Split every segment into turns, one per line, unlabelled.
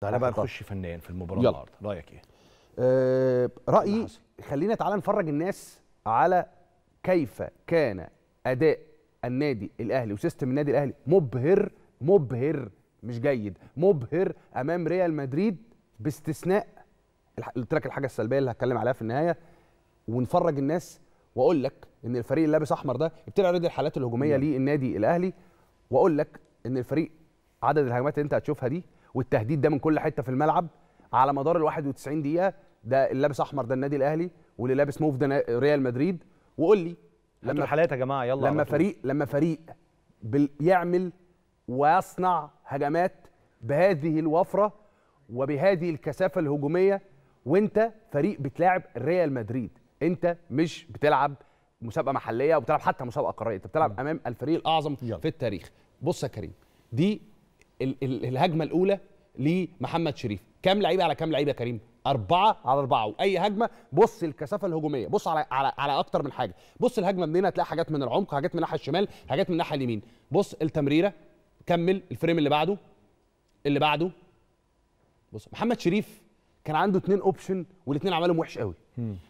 تعالى بقى نخش
فنان في المباراه النهارده رايك ايه آه، رايي خلينا تعالى نفرج الناس على كيف كان اداء النادي الاهلي وسيستم النادي الاهلي مبهر مبهر مش جيد مبهر امام ريال مدريد باستثناء قلت لك الحاجه السلبيه اللي هتكلم عليها في النهايه ونفرج الناس واقول لك ان الفريق اللي لابس احمر ده ابتدى يعرض الحالات الهجوميه للنادي الاهلي واقول لك ان الفريق عدد الهجمات اللي انت هتشوفها دي والتهديد ده من كل حته في الملعب على مدار ال 91 دقيقه ده اللي لابس احمر ده النادي الاهلي واللي لابس موف ده ريال مدريد وقول لي لما حالات يا جماعه يلا لما فريق لما فريق بيعمل ويصنع هجمات بهذه الوفره وبهذه الكثافه الهجوميه وانت فريق بتلاعب ريال مدريد انت مش بتلعب مسابقه محليه وبتلعب حتى مسابقه قاريه انت بتلعب امام الفريق الاعظم يلا. في التاريخ بص يا كريم دي الهجمه الاولى لمحمد شريف كام لعيبه على كام لعيبه يا كريم أربعة على أربعة وأي هجمة بص الكثافة الهجومية بص على على على أكتر من حاجة بص الهجمة من هنا هتلاقي حاجات من العمق حاجات من الناحية الشمال حاجات من الناحية اليمين بص التمريرة كمل الفريم اللي بعده اللي بعده بص محمد شريف كان عنده اتنين اوبشن والاتنين عملهم وحش قوي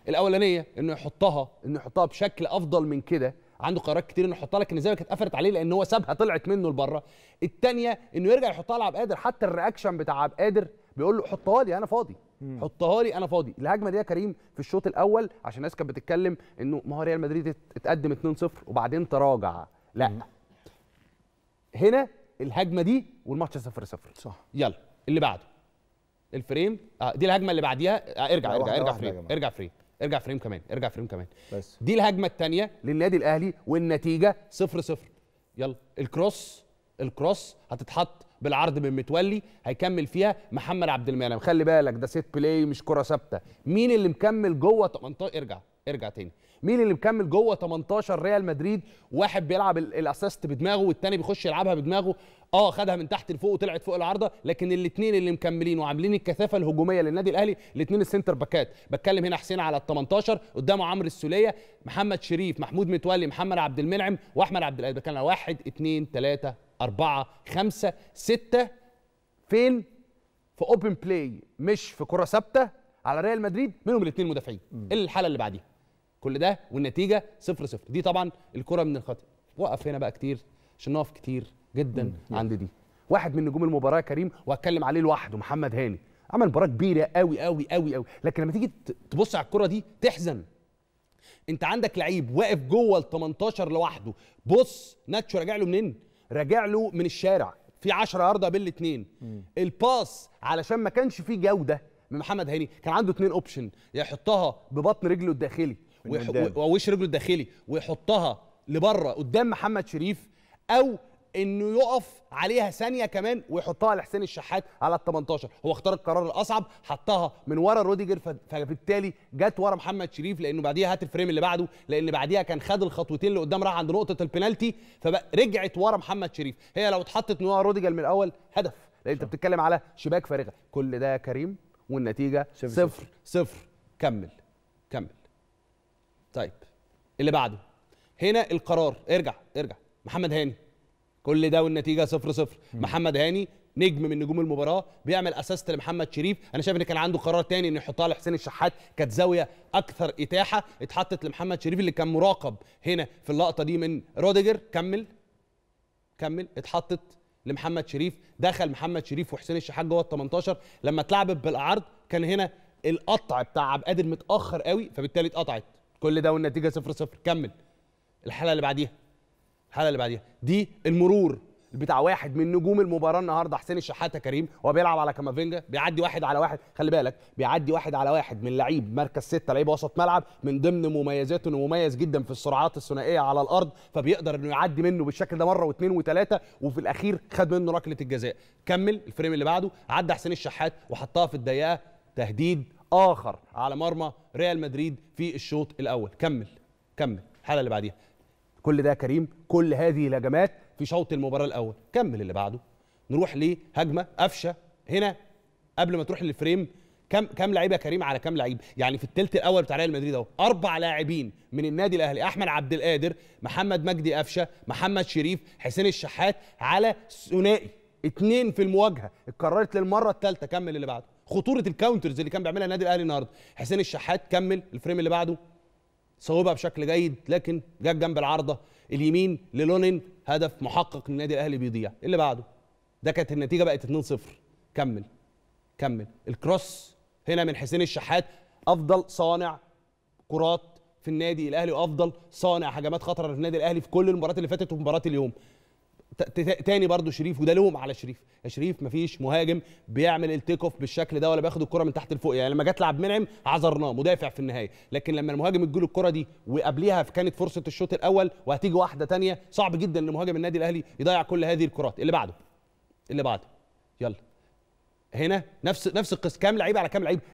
الاولانيه انه يحطها انه يحطها بشكل افضل من كده عنده قرارات كتير انه يحطها لك ان كانت قفلت عليه لان هو سابها طلعت منه لبره الثانيه انه يرجع يحطها لعبد قادر حتى الرياكشن بتاع عبد قادر بيقول له حطها لي انا فاضي حطها لي انا فاضي الهجمه دي يا كريم في الشوط الاول عشان الناس كانت بتتكلم انه ما هو ريال مدريد اتقدم 2-0 وبعدين تراجع لا مم. هنا الهجمه دي والماتش 0-0 صح يلا اللي بعده الفريم آه دي الهجمه اللي بعديها آه ارجع ارجع ارجع فريم ارجع فريم ارجع فريم كمان ارجع فريم كمان بس دي الهجمه الثانيه للنادي الاهلي والنتيجه 0 0 يلا الكروس الكروس هتتحط بالعرض من متولي هيكمل فيها محمد عبد المنعم خلي بالك ده سيت بلاي مش كره ثابته مين اللي مكمل جوه 18 ارجع ارجع تاني مين اللي مكمل جوه 18 ريال مدريد واحد بيلعب الاسيست بدماغه والتاني بيخش يلعبها بدماغه اه خدها من تحت لفوق وطلعت فوق العارضه لكن الاثنين اللي مكملين وعاملين الكثافه الهجوميه للنادي الاهلي الاثنين السنتر باكات بتكلم هنا حسين على ال 18 قدامه عمرو السوليه محمد شريف محمود متولي محمد عبد المنعم واحمد عبد القادر بتكلم واحد اثنين ثلاثه اربعه خمسه سته فين؟ في اوبن بلاي مش في كره ثابته على ريال مدريد منهم الاثنين مدافعين الحاله اللي بعديها كل ده والنتيجه 0 0 دي طبعا الكره من الخط وقف هنا بقى كتير عشان نقف كتير جدا عند دي واحد من نجوم المباراه كريم وهتكلم عليه لوحده محمد هاني عمل مباراه كبيره قوي قوي قوي قوي لكن لما تيجي تبص على الكره دي تحزن انت عندك لعيب واقف جوه ال 18 لوحده بص ناتشو راجع له منين راجع له من الشارع في 10 يارده بين الاثنين الباس علشان ما كانش فيه جوده من محمد هاني كان عنده اثنين اوبشن يحطها ببطن رجله الداخلي وش رجله الداخلي ويحطها لبره قدام محمد شريف او انه يقف عليها ثانيه كمان ويحطها لحسين الشحات على ال 18 هو اختار القرار الاصعب حطها من ورا روديجر فبالتالي جت ورا محمد شريف لانه بعديها هات الفريم اللي بعده لان بعديها كان خد الخطوتين اللي قدام راح عند نقطه البنالتي فرجعت ورا محمد شريف هي لو اتحطت من ورا روديجر من الاول هدف لان انت بتتكلم على شباك فارغه كل ده يا كريم والنتيجه صفر صفر كمل كمل طيب اللي بعده هنا القرار ارجع ارجع محمد هاني كل ده والنتيجه 0 0 محمد هاني نجم من نجوم المباراه بيعمل اسيست لمحمد شريف انا شايف ان كان عنده قرار تاني انه يحطها لحسين الشحات كانت زاويه اكثر اتاحه اتحطت لمحمد شريف اللي كان مراقب هنا في اللقطه دي من روديجر كمل كمل اتحطت لمحمد شريف دخل محمد شريف وحسين الشحات جوه ال 18 لما اتلعبت بالعرض كان هنا القطع بتاع عبد القادر متاخر قوي فبالتالي اتقطعت كل ده والنتيجه 0 0 كمل الحاله اللي بعديها الحاله اللي بعديها دي المرور بتاع واحد من نجوم المباراه النهارده حسين الشحاته كريم وهو بيلعب على كامافينجا بيعدي واحد على واحد خلي بالك بيعدي واحد على واحد من لعيب مركز ستة لعيب وسط ملعب من ضمن مميزاته انه مميز جدا في السرعات الثنائيه على الارض فبيقدر انه يعدي منه بالشكل ده مره واثنين وثلاثه وفي الاخير خد منه ركله الجزاء كمل الفريم اللي بعده عدى حسين الشحات وحطها في الضيقه تهديد اخر على مرمى ريال مدريد في الشوط الاول كمل كمل الحاله اللي بعديها كل ده كريم كل هذه الهجمات في شوط المباراه الاول كمل اللي بعده نروح لهجمه قفشه هنا قبل ما تروح للفريم كم كم لعيب يا كريم على كم لعيب يعني في الثلث الاول بتاع ريال مدريد اهو اربع لاعبين من النادي الاهلي احمد عبد القادر محمد مجدي قفشه محمد شريف حسين الشحات على ثنائي اثنين في المواجهه اتكررت للمره الثالثه كمل اللي بعده خطوره الكاونترز اللي كان بيعملها النادي الاهلي النهارده حسين الشحات كمل الفريم اللي بعده صوبها بشكل جيد لكن جت جنب العارضه اليمين للونين هدف محقق للنادي الاهلي بيضيع اللي بعده ده كانت النتيجه بقت 2-0 كمل كمل الكروس هنا من حسين الشحات افضل صانع كرات في النادي الاهلي وافضل صانع هجمات خطره في النادي الاهلي في كل المباريات اللي فاتت ومباراه اليوم تاني برضو شريف وده لوم على شريف يا شريف مفيش مهاجم بيعمل التيك اوف بالشكل ده ولا بياخد الكره من تحت لفوق يعني لما جت لعب منعم عذرناه مدافع في النهايه لكن لما المهاجم له الكره دي وقبليها كانت فرصه الشوط الاول وهتيجي واحده تانية صعب جدا ان مهاجم النادي الاهلي يضيع كل هذه الكرات اللي بعده اللي بعده يلا هنا نفس نفس القصه كام لعيب على كام لعيب